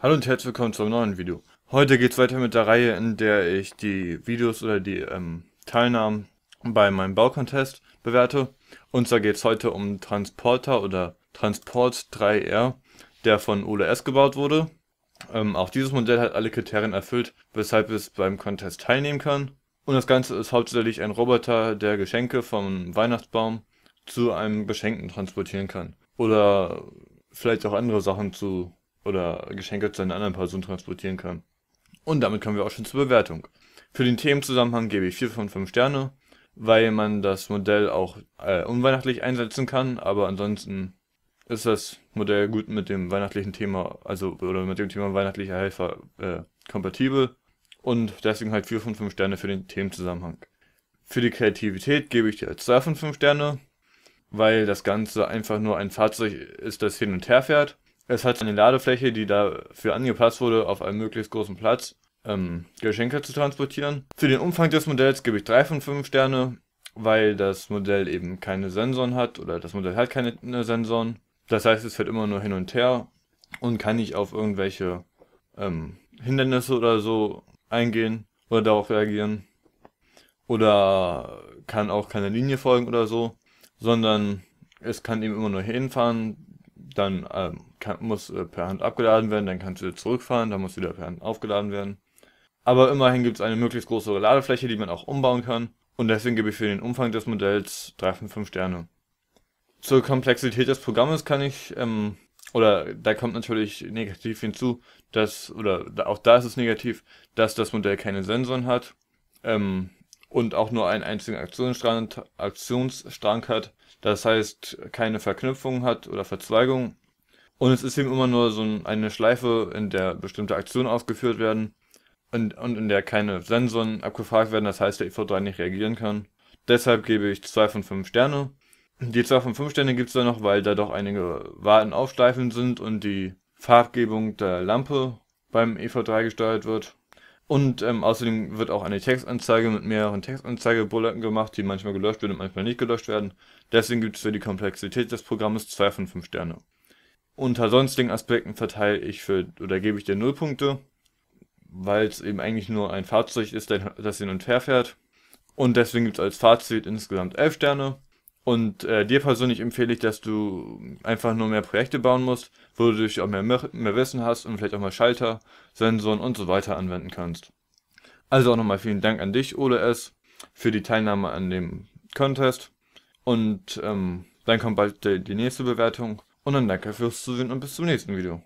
Hallo und herzlich willkommen zu einem neuen Video. Heute geht es weiter mit der Reihe, in der ich die Videos oder die ähm, Teilnahmen bei meinem Baucontest bewerte. Und zwar geht es heute um Transporter oder Transport 3R, der von OLS gebaut wurde. Ähm, auch dieses Modell hat alle Kriterien erfüllt, weshalb es beim Contest teilnehmen kann. Und das Ganze ist hauptsächlich ein Roboter, der Geschenke vom Weihnachtsbaum zu einem Geschenken transportieren kann. Oder vielleicht auch andere Sachen zu oder Geschenke zu einer anderen Person transportieren kann. Und damit kommen wir auch schon zur Bewertung. Für den Themenzusammenhang gebe ich 4 von 5 Sterne, weil man das Modell auch äh, unweihnachtlich einsetzen kann, aber ansonsten ist das Modell gut mit dem weihnachtlichen Thema, also oder mit dem Thema weihnachtlicher Helfer äh, kompatibel und deswegen halt 4 von 5 Sterne für den Themenzusammenhang. Für die Kreativität gebe ich dir 2 von 5 Sterne, weil das Ganze einfach nur ein Fahrzeug ist, das hin und her fährt es hat eine Ladefläche, die dafür angepasst wurde, auf einem möglichst großen Platz ähm, Geschenke zu transportieren. Für den Umfang des Modells gebe ich 3 von 5 Sterne, weil das Modell eben keine Sensoren hat oder das Modell hat keine Sensoren. Das heißt, es fährt immer nur hin und her und kann nicht auf irgendwelche ähm, Hindernisse oder so eingehen oder darauf reagieren. Oder kann auch keine Linie folgen oder so, sondern es kann eben immer nur hinfahren, dann ähm, kann, muss äh, per Hand abgeladen werden, dann kannst du zurückfahren, dann muss wieder per Hand aufgeladen werden. Aber immerhin gibt es eine möglichst große Ladefläche, die man auch umbauen kann. Und deswegen gebe ich für den Umfang des Modells 3 von 5 Sterne. Zur Komplexität des Programmes kann ich, ähm, oder da kommt natürlich negativ hinzu, dass, oder auch da ist es negativ, dass das Modell keine Sensoren hat. Ähm, und auch nur einen einzigen Aktionsstrang, Aktionsstrang hat. Das heißt, keine Verknüpfung hat oder Verzweigung. Und es ist eben immer nur so eine Schleife, in der bestimmte Aktionen ausgeführt werden und, und in der keine Sensoren abgefragt werden. Das heißt, der EV3 nicht reagieren kann. Deshalb gebe ich 2 von 5 Sterne. Die 2 von 5 Sterne gibt es da noch, weil da doch einige Warten aufschleifen sind und die Farbgebung der Lampe beim EV3 gesteuert wird. Und ähm, außerdem wird auch eine Textanzeige mit mehreren Textanzeigebulletten gemacht, die manchmal gelöscht werden und manchmal nicht gelöscht werden. Deswegen gibt es für die Komplexität des Programmes 2 von 5 Sterne. Unter sonstigen Aspekten verteile ich für oder gebe ich dir 0 Punkte, weil es eben eigentlich nur ein Fahrzeug ist, das hin und her fährt. Und deswegen gibt es als Fazit insgesamt 11 Sterne. Und äh, dir persönlich empfehle ich, dass du einfach nur mehr Projekte bauen musst, wo du wodurch auch mehr, mehr Wissen hast und vielleicht auch mal Schalter, Sensoren und so weiter anwenden kannst. Also auch nochmal vielen Dank an dich, Ole S., für die Teilnahme an dem Contest. Und ähm, dann kommt bald die, die nächste Bewertung. Und dann danke fürs Zusehen und bis zum nächsten Video.